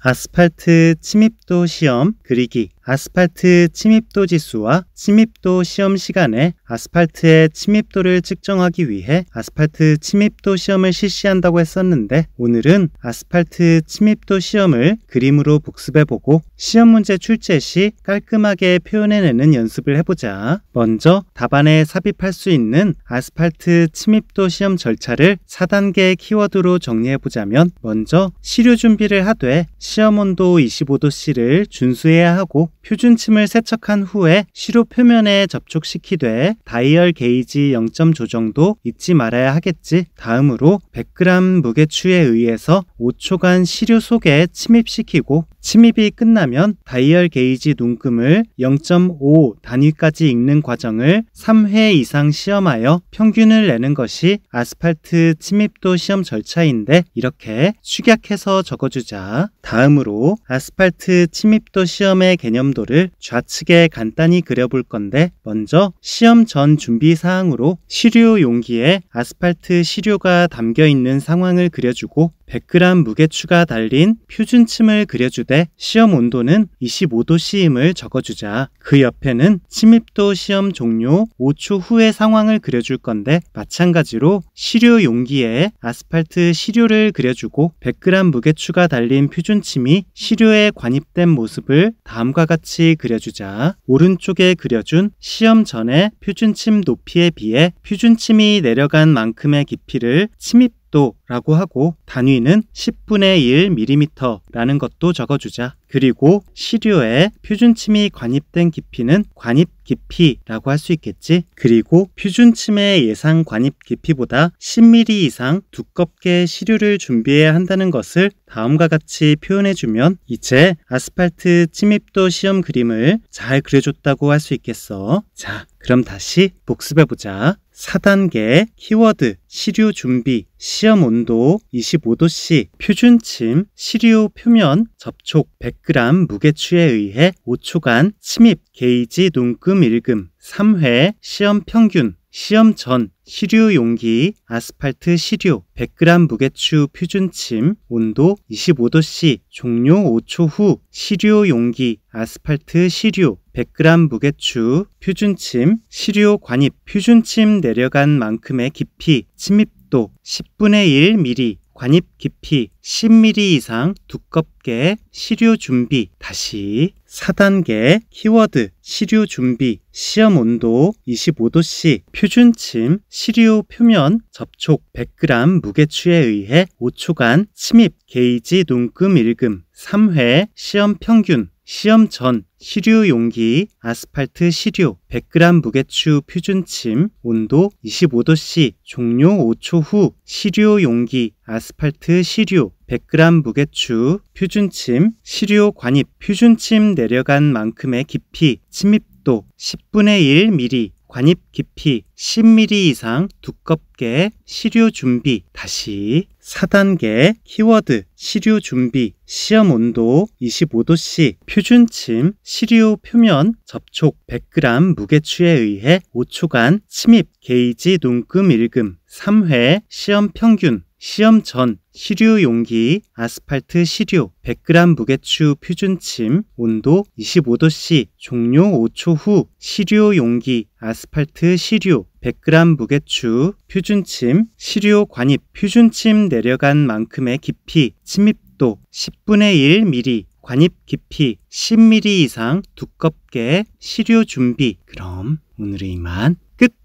아스팔트 침입도 시험 그리기 아스팔트 침입도 지수와 침입도 시험 시간에 아스팔트의 침입도를 측정하기 위해 아스팔트 침입도 시험을 실시한다고 했었는데 오늘은 아스팔트 침입도 시험을 그림으로 복습해보고 시험 문제 출제 시 깔끔하게 표현해내는 연습을 해보자. 먼저 답안에 삽입할 수 있는 아스팔트 침입도 시험 절차를 4단계 키워드로 정리해보자면 먼저 시료 준비를 하되 시험 온도 25도씨를 준수해야 하고 표준침을 세척한 후에 시료 표면에 접촉시키되 다이얼 게이지 0점 조정도 잊지 말아야 하겠지. 다음으로 100g 무게추에 의해서 5초간 시료 속에 침입시키고 침입이 끝나면 다이얼 게이지 눈금을 0.5 단위까지 읽는 과정을 3회 이상 시험하여 평균을 내는 것이 아스팔트 침입도 시험 절차인데 이렇게 축약해서 적어주자. 다음으로 아스팔트 침입도 시험의 개념도 정도를 좌측에 간단히 그려볼 건데 먼저 시험 전 준비 사항으로 시류 용기에 아스팔트 시료가 담겨 있는 상황을 그려주고 100g 무게추가 달린 표준침을 그려주되 시험 온도는 25도씨임을 적어주자 그 옆에는 침입도 시험 종료 5초 후의 상황을 그려줄 건데 마찬가지로 시료 용기에 아스팔트 시료를 그려주고 100g 무게추가 달린 표준침이 시료에 관입된 모습을 다음과 같이 그려주자 오른쪽에 그려준 시험 전에 표준침 높이에 비해 표준침이 내려간 만큼의 깊이를 침입 또 라고 하고 단위는 10분의 1 mm라는 것도 적어주자. 그리고 시료에 표준침이 관입된 깊이는 관입 깊이라고 할 수 있겠지. 그리고 표준침의 예상 관입 깊이보다 10mm 이상 두껍게 시료를 준비해야 한다는 것을 다음과 같이 표현해주면 이제 아스팔트 침입도 시험 그림을 잘 그려줬다고 할 수 있겠어. 자, 그럼 다시 복습해보자. 4단계 키워드 시류 준비 시험 온도 25도씨 표준침 시류 표면 접촉 100 100g 무게추에 의해 5초간 침입, 게이지, 눈금, 일금, 3회, 시험 평균, 시험 전, 시류 용기, 아스팔트 시류, 100g 무게추 표준침, 온도 25도C, 종료 5초 후, 시류 용기, 아스팔트 시류, 100g 무게추, 표준침, 시류 관입, 표준침 내려간 만큼의 깊이, 침입도 10분의 1mm, 관입 깊이 10mm 이상 두껍게 시료 준비 다시 4단계 키워드 시료 준비 시험 온도 25도씨 표준침 시료 표면 접촉 100g 무게추에 의해 5초간 침입 게이지 눈금 읽금 3회 시험 평균 시험 전시류 용기 아스팔트 시류 100g 무게추 표준침 온도 2 5도 c 종료 5초 후시류 용기 아스팔트 시류 100g 무게추 표준침 시류 관입 표준침 내려간 만큼의 깊이 침입도 10분의 1mm 관입 깊이 10mm 이상 두껍게 시료 준비 다시 4단계 키워드 시료 준비 시험 온도 25도씨 표준침 시료 표면 접촉 100g 무게추에 의해 5초간 침입 게이지 눈금 읽음 3회 시험 평균 시험 전 시류 용기 아스팔트 시류 100g 무게추 표준침 온도 25도C 종료 5초 후 시류 용기 아스팔트 시류 100g 무게추 표준침 시류 관입 표준침 내려간 만큼의 깊이 침입도 10분의 1 미리 관입 깊이 10mm 이상 두껍게 시류 준비. 그럼 오늘은 이만 끝!